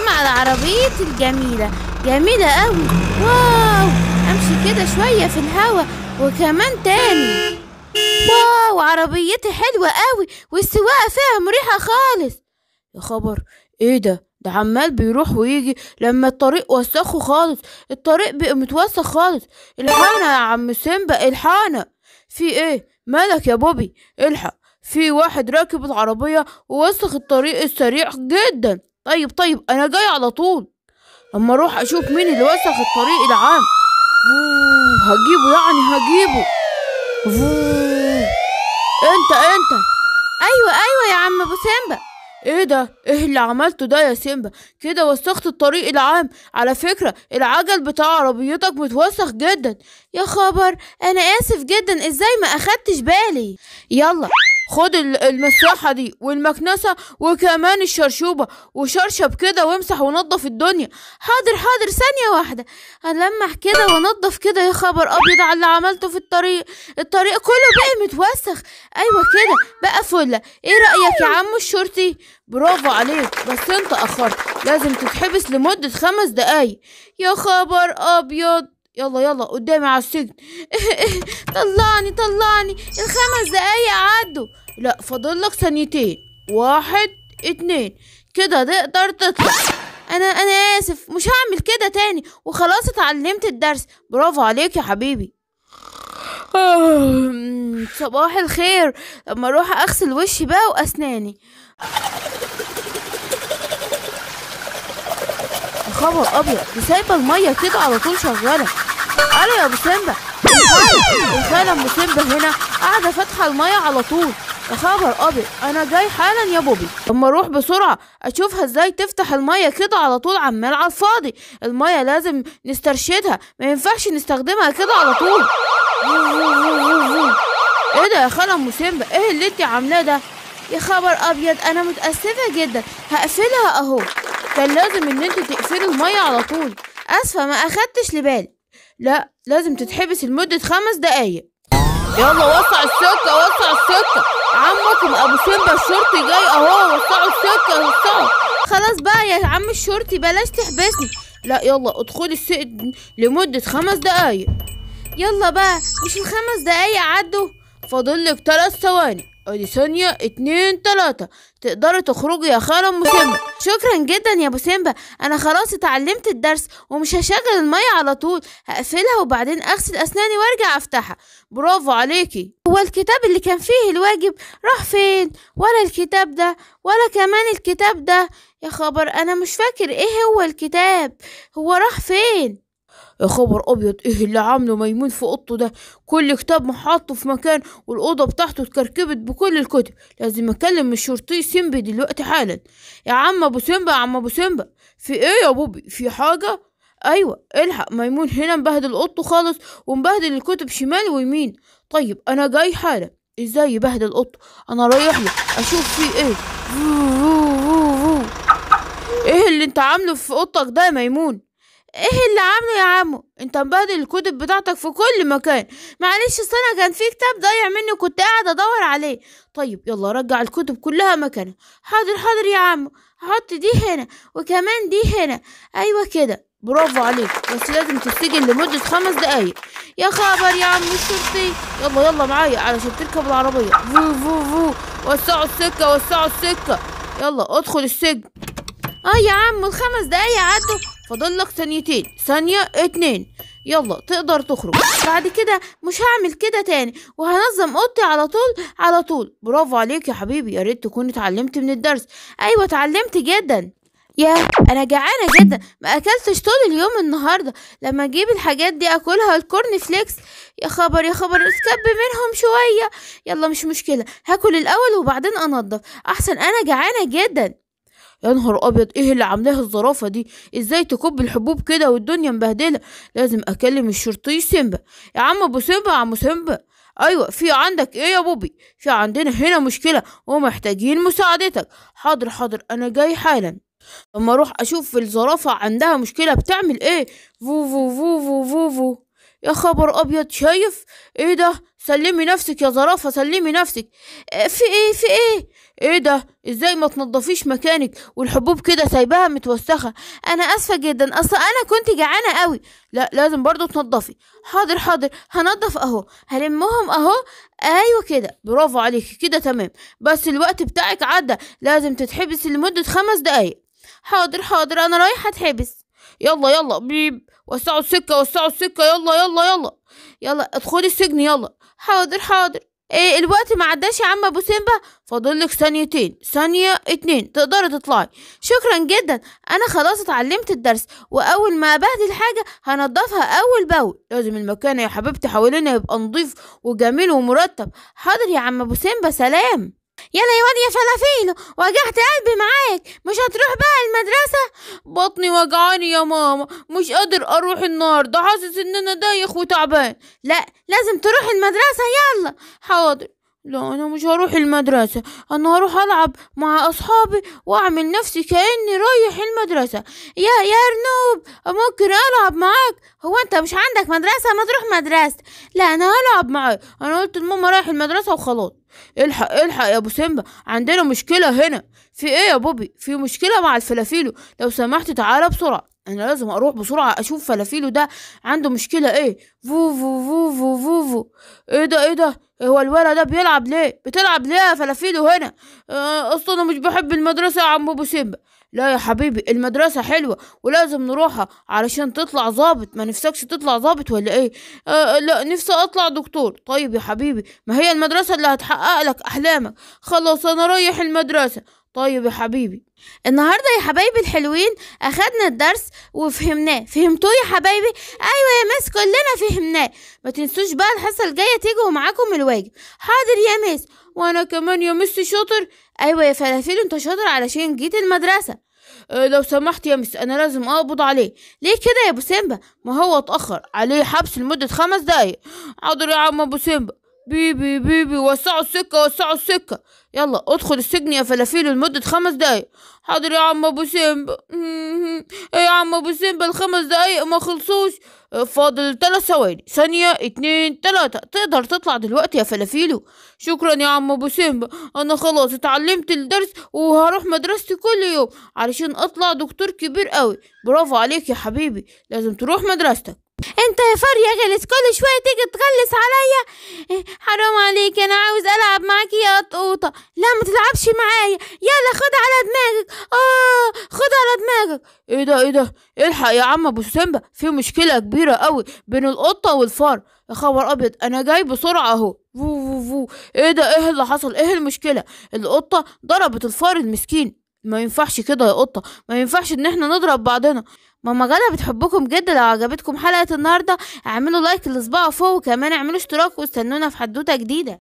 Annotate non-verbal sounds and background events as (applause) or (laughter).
مع العربية الجميلة جميلة أوي واو أمشي كده شوية في الهوا وكمان تاني واو عربيتي حلوة أوي والسواقة فيها مريحة خالص يا خبر إيه ده ده عمال بيروح ويجي لما الطريق وسخه خالص الطريق بقى متوسخ خالص الحانة يا عم سيمبا الحانة في ايه مالك يا بوبي الحق في واحد راكب العربية ووسخ الطريق السريع جدا طيب طيب أنا جاي على طول أما أروح أشوف مين اللي وسخ الطريق العام هجيبه يعني هجيبه أنت أنت أيوة أيوة يا عم أبو سيمبا ايه ده ايه اللي عملته ده يا سيمبا كده وسخت الطريق العام على فكرة العجل بتاع عربيتك متوسخ جدا يا خبر انا اسف جدا ازاي ما اخدتش بالي يلا خد المساحة دي والمكنسة وكمان الشرشوبة وشرشب كده وامسح ونضف الدنيا حاضر حاضر ثانية واحدة هلمح كده وانضف كده يا خبر أبيض على اللي عملته في الطريق الطريق كله بقى متوسخ أيوة كده بقى فلة إيه رأيك يا عم الشرطي برافو عليك بس انت أخرت لازم تتحبس لمدة خمس دقايق يا خبر أبيض يلا يلا قدامي على السجن (laughs) طلعني طلعني الخمس دقايق عدوا لا فاضل لك ثانيتين واحد اتنين كده تقدر تطلع انا انا اسف مش هعمل كده تاني وخلاص اتعلمت الدرس برافو عليك يا حبيبي (sighs) صباح الخير لما اروح اغسل وشي بقى واسناني خبر ابيض دي سايبه الميه كده على طول شغاله الو يا ابو سيمبا وفعلا ابو سيمبا هنا قاعده فاتحه الميه على طول يا خبر ابيض انا جاي حالا يا بوبي اما اروح بسرعه اشوفها ازاي تفتح الميه كده على طول عمال على الفاضي الميه لازم نسترشدها ما ينفعش نستخدمها كده على طول ايه ده يا خاله ام سيمبا ايه اللي انت عاملاه ده يا خبر ابيض انا متاسفه جدا هقفلها اهو كان لازم ان انت تقفلي الميه على طول اسفه ما اخدتش لبالي لا لازم تتحبس لمدة خمس دقايق يلا وسع السكة وسع السكة عمكم أبو سيمبا الشرطي جاي أهو وسعوا السكة وسعوا خلاص بقى يا عم الشرطي بلاش تحبسني لا يلا ادخلي السجن لمدة خمس دقايق يلا بقى مش الخمس دقايق عدوا فاضل لك تلات ثواني ادي ثانية اتنين تلاتة تقدري تخرجي يا خالة أم سيمبا شكرا جدا يا أبو سيمبا أنا خلاص اتعلمت الدرس ومش هشغل المية على طول هقفلها وبعدين أغسل أسناني وأرجع أفتحها برافو عليكي هو الكتاب اللي كان فيه الواجب راح فين ولا الكتاب ده ولا كمان الكتاب ده يا خبر أنا مش فاكر إيه هو الكتاب هو راح فين يا خبر ابيض ايه اللي عامله ميمون في اوضته ده كل كتاب محطه في مكان والاوضه بتاعته اتكركبت بكل الكتب لازم اكلم الشرطي سيمبا دلوقتي حالا يا عم ابو سيمبا يا عم ابو سيمبا في ايه يا بوبي في حاجه ايوه الحق ميمون هنا مبهدل اوضته خالص ومبهدل الكتب شمال ويمين طيب انا جاي حالا ازاي يبهدل اوضته انا رايح له اشوف في ايه ايه اللي انت عامله في اوضتك ده يا ميمون ايه اللي عامله يا عمو انت مبهدل الكتب بتاعتك في كل مكان معلش اصل انا كان في كتاب ضايع مني كنت قاعده ادور عليه طيب يلا رجع الكتب كلها مكانها حاضر حاضر يا عمو هحط دي هنا وكمان دي هنا ايوه كده برافو عليك بس لازم تتسجن لمدة خمس دقايق يا خبر يا عم الشرطي يلا يلا معايا علشان تركب العربية فو فو فو وسعوا السكة وسعوا السكة يلا ادخل السجن اه يا عم الخمس دقايق عدوا فاضل لك ثانيتين ثانية اتنين يلا تقدر تخرج بعد كده مش هعمل كده تاني وهنظم اوضتي على طول على طول برافو عليك يا حبيبي يا ريت تكون اتعلمت من الدرس ايوه اتعلمت جدا يا انا جعانه جدا ما اكلتش طول اليوم النهارده لما اجيب الحاجات دي اكلها الكورن فليكس يا خبر يا خبر اسكب منهم شويه يلا مش مشكله هاكل الاول وبعدين انضف احسن انا جعانه جدا يا نهار ابيض ايه اللي عاملاه الزرافه دي ازاي تكب الحبوب كده والدنيا مبهدله لازم اكلم الشرطي سيمبا يا عم ابو سيمبا يا عم سيمبا ايوه في عندك ايه يا بوبي في عندنا هنا مشكله ومحتاجين مساعدتك حاضر حاضر انا جاي حالا لما اروح اشوف الزرافه عندها مشكله بتعمل ايه فو فو فو فو فو, فو. يا خبر ابيض شايف ايه ده سلمي نفسك يا زرافه سلمي نفسك آه، في ايه في ايه ايه ده ازاي ما تنضفيش مكانك والحبوب كده سايباها متوسخه انا اسفه جدا اصل انا كنت جعانه قوي لا لازم برضو تنضفي حاضر حاضر هنضف اهو هلمهم اهو ايوه كده برافو عليكي كده تمام بس الوقت بتاعك عدى لازم تتحبس لمده خمس دقايق حاضر حاضر انا رايحه اتحبس يلا يلا بيب وسعوا السكه وسعوا السكه يلا يلا يلا يلا ادخلي السجن يلا حاضر حاضر إيه الوقت ما عداش يا عم ابو سيمبا فاضلك ثانيتين ثانيه اتنين تقدري تطلعي شكرا جدا انا خلاص اتعلمت الدرس واول ما ابهدل حاجه هنضفها اول باول لازم المكان يا حبيبتي حوالينا يبقى نظيف وجميل ومرتب حاضر يا عم ابو سيمبا سلام يلا يا واد يا فلافيلو وجعت قلبي معاك مش هتروح بقى المدرسة بطني وجعاني يا ماما مش قادر اروح النهاردة حاسس ان انا دايخ وتعبان لا لازم تروح المدرسة يلا حاضر لا انا مش هروح المدرسة انا هروح العب مع اصحابي واعمل نفسي كأني رايح المدرسة يا يا ارنوب ممكن العب معاك هو انت مش عندك مدرسة ما تروح مدرسة لا انا هلعب معاك انا قلت لماما رايح المدرسة وخلاص الحق الحق يا ابو سيمبا عندنا مشكله هنا في ايه يا بوبي في مشكله مع الفلافيلو لو سمحت تعالى بسرعه انا لازم اروح بسرعه اشوف فلافيلو ده عنده مشكله ايه فو فو فو فو فو, فو. ايه ده ايه ده هو الولد ده بيلعب ليه بتلعب ليه يا فلافيلو هنا آه، اصلا انا مش بحب المدرسه يا عم ابو سيمبا لا يا حبيبي المدرسة حلوة ولازم نروحها علشان تطلع ظابط ما نفسكش تطلع ظابط ولا ايه آه،, آه لا نفسي اطلع دكتور طيب يا حبيبي ما هي المدرسة اللي هتحقق لك احلامك خلاص انا رايح المدرسة طيب يا حبيبي النهارده يا حبايبي الحلوين اخدنا الدرس وفهمناه فهمتوه يا حبايبي ايوه يا مس كلنا فهمناه ما تنسوش بقى الحصه الجايه تيجي ومعاكم الواجب حاضر يا مس وانا كمان يا مس شاطر ايوه يا فلافل انت شاطر علشان جيت المدرسه أه لو سمحت يا مس انا لازم اقبض عليه ليه كده يا ابو سيمبا ما هو اتاخر عليه حبس لمده خمس دقايق حاضر يا عم ابو سيمبا بيبي بيبي وسعوا السكة وسعوا السكة يلا ادخل السجن يا فلافيل لمدة خمس دقايق حاضر يا عم ابو سيمبا ايه (laughs) يا عم ابو سيمبا الخمس دقايق ما خلصوش فاضل تلات ثواني ثانية اتنين تلاتة تقدر تطلع دلوقتي يا فلافيلو شكرا يا عم ابو سيمبا انا خلاص اتعلمت الدرس وهروح مدرستي كل يوم علشان اطلع دكتور كبير قوي برافو عليك يا حبيبي لازم تروح مدرستك انت يا فار يا غلس كل شوية تيجي تغلس عليا إيه، حرام عليك انا عاوز العب معاكي يا قطقوطة لا ما تلعبش معايا يلا خد على دماغك اه خد على دماغك ايه ده ايه ده الحق يا عم ابو سيمبا في مشكلة كبيرة قوي بين القطة والفار يا خبر ابيض انا جاي بسرعة اهو فو فو فو ايه ده ايه اللي حصل ايه المشكلة القطة ضربت الفار المسكين ما ينفعش كده يا قطة ما ينفعش ان احنا نضرب بعضنا ماما غدا بتحبكم جدا لو عجبتكم حلقة النهاردة اعملوا لايك لصباع فوق وكمان اعملوا اشتراك واستنونا في حدوتة جديدة